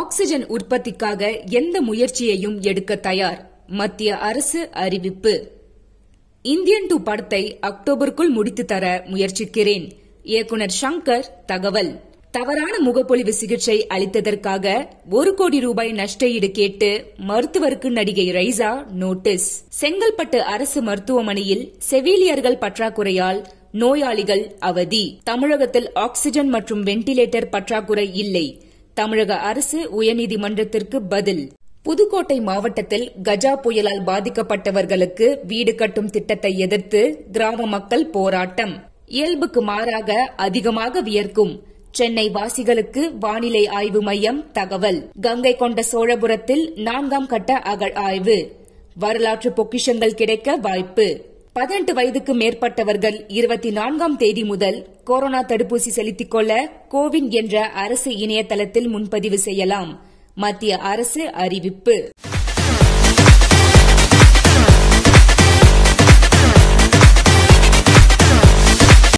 oxygen உற்பத்திக்காக எந்த முயற்சியையும் எடுக்க தயார் மத்திய அரசு அறிவிப்பு இந்தியன் டூ படத்தை அக்டோபருக்குள் முடித்து தர முயற்சிக்கிறேன் இயக்குனர் சங்கர் தகவல் தவறான முகப்பொலிவு சிகிச்சை அளித்ததற்காக ஒரு கோடி ரூபாய் நஷ்ட ஈடு கேட்டு மருத்துவருக்கு நடிகை ரைசா நோட்டீஸ் செங்கல்பட்டு அரசு மருத்துவமனையில் செவிலியர்கள் பற்றாக்குறையால் நோயாளிகள் அவதி தமிழகத்தில் ஆக்சிஜன் மற்றும் வெண்டிலேட்டர் பற்றாக்குறை இல்லை தமிழக அரசு உயர்நீதிமன்றத்திற்கு பதில் புதுக்கோட்டை மாவட்டத்தில் கஜா புயலால் பாதிக்கப்பட்டவர்களுக்கு வீடு கட்டும் திட்டத்தை எதிர்த்து கிராம மக்கள் போராட்டம் இயல்புக்கு மாறாக அதிகமாக வியர்க்கும் சென்னை வாசிகளுக்கு வானிலை ஆய்வு மையம் தகவல் கங்கை கொண்ட சோழபுரத்தில் நான்காம் கட்ட அகழ் ஆய்வு வரலாற்று பொக்கிஷங்கள் கிடைக்க வாய்ப்பு பதினெட்டு வயதுக்கு மேற்பட்டவர்கள் இருபத்தி நான்காம் தேதி முதல் கொரோனா தடுப்பூசி செலுத்திக் கொள்ள கோவின் என்ற அரசு இணையதளத்தில் முன்பதிவு செய்யலாம் மத்திய அரசு அறிவிப்பு